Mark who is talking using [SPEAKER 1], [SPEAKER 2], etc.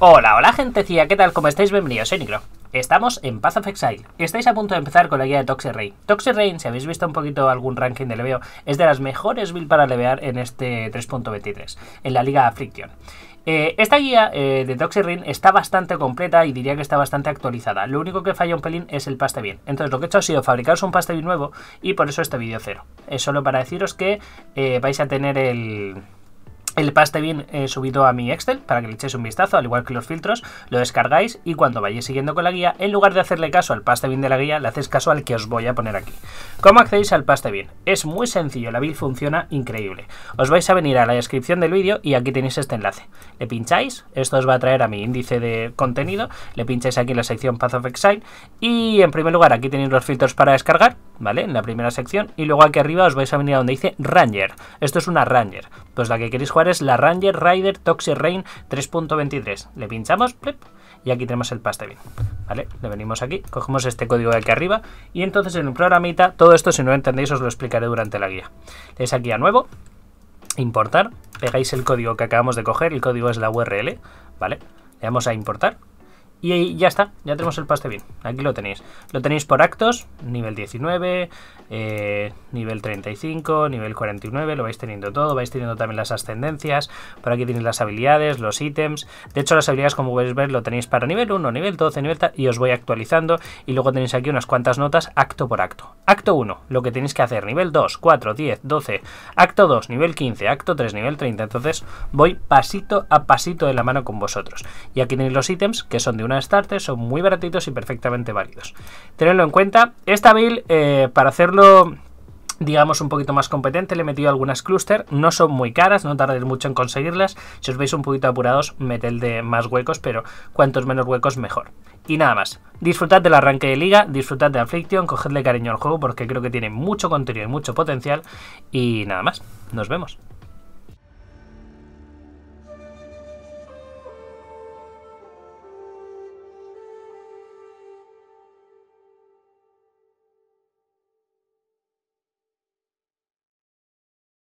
[SPEAKER 1] Hola, hola gentecilla, ¿qué tal? ¿Cómo estáis? Bienvenidos, soy Nicro. Estamos en Path of Exile. Estáis a punto de empezar con la guía de Toxic Rain. Toxic Rain, si habéis visto un poquito algún ranking de leveo, es de las mejores builds para levear en este 3.23, en la liga Affliction. Eh, esta guía eh, de Toxic Rain está bastante completa y diría que está bastante actualizada. Lo único que falla un pelín es el paste bien. Entonces lo que he hecho ha sido fabricaros un paste bien nuevo y por eso este vídeo cero. Es solo para deciros que eh, vais a tener el el paste bien he eh, subido a mi Excel para que le echéis un vistazo, al igual que los filtros, lo descargáis y cuando vayáis siguiendo con la guía, en lugar de hacerle caso al paste de la guía, le hacéis caso al que os voy a poner aquí. ¿Cómo accedéis al paste Es muy sencillo, la build funciona increíble. Os vais a venir a la descripción del vídeo y aquí tenéis este enlace. Le pincháis, esto os va a traer a mi índice de contenido, le pincháis aquí en la sección Path of Exile y en primer lugar aquí tenéis los filtros para descargar ¿vale? En la primera sección. Y luego aquí arriba os vais a venir a donde dice Ranger. Esto es una Ranger. Pues la que queréis jugar es la Ranger Rider Toxic Rain 3.23. Le pinchamos, y aquí tenemos el pastebin. ¿vale? Le venimos aquí, cogemos este código de aquí arriba y entonces en un programita, todo esto si no lo entendéis os lo explicaré durante la guía. Le aquí a nuevo, importar, pegáis el código que acabamos de coger, el código es la URL, ¿vale? Le damos a importar y ya está, ya tenemos el paste bien. Aquí lo tenéis. Lo tenéis por actos, nivel 19, eh, nivel 35, nivel 49, lo vais teniendo todo. Vais teniendo también las ascendencias. Por aquí tenéis las habilidades, los ítems. De hecho, las habilidades, como podéis ver, lo tenéis para nivel 1, nivel 12, nivel tal, y os voy actualizando. Y luego tenéis aquí unas cuantas notas acto por acto. Acto 1, lo que tenéis que hacer, nivel 2, 4, 10, 12. Acto 2, nivel 15, acto 3, nivel 30. Entonces voy pasito a pasito de la mano con vosotros. Y aquí tenéis los ítems que son de una una son muy baratitos y perfectamente válidos. Tenedlo en cuenta. Esta build, eh, para hacerlo digamos un poquito más competente, le he metido algunas cluster, no son muy caras, no tardéis mucho en conseguirlas, si os veis un poquito apurados, meted de más huecos, pero cuantos menos huecos mejor. Y nada más, disfrutad del arranque de liga, disfrutad de Affliction, cogedle cariño al juego porque creo que tiene mucho contenido y mucho potencial, y nada más, nos vemos.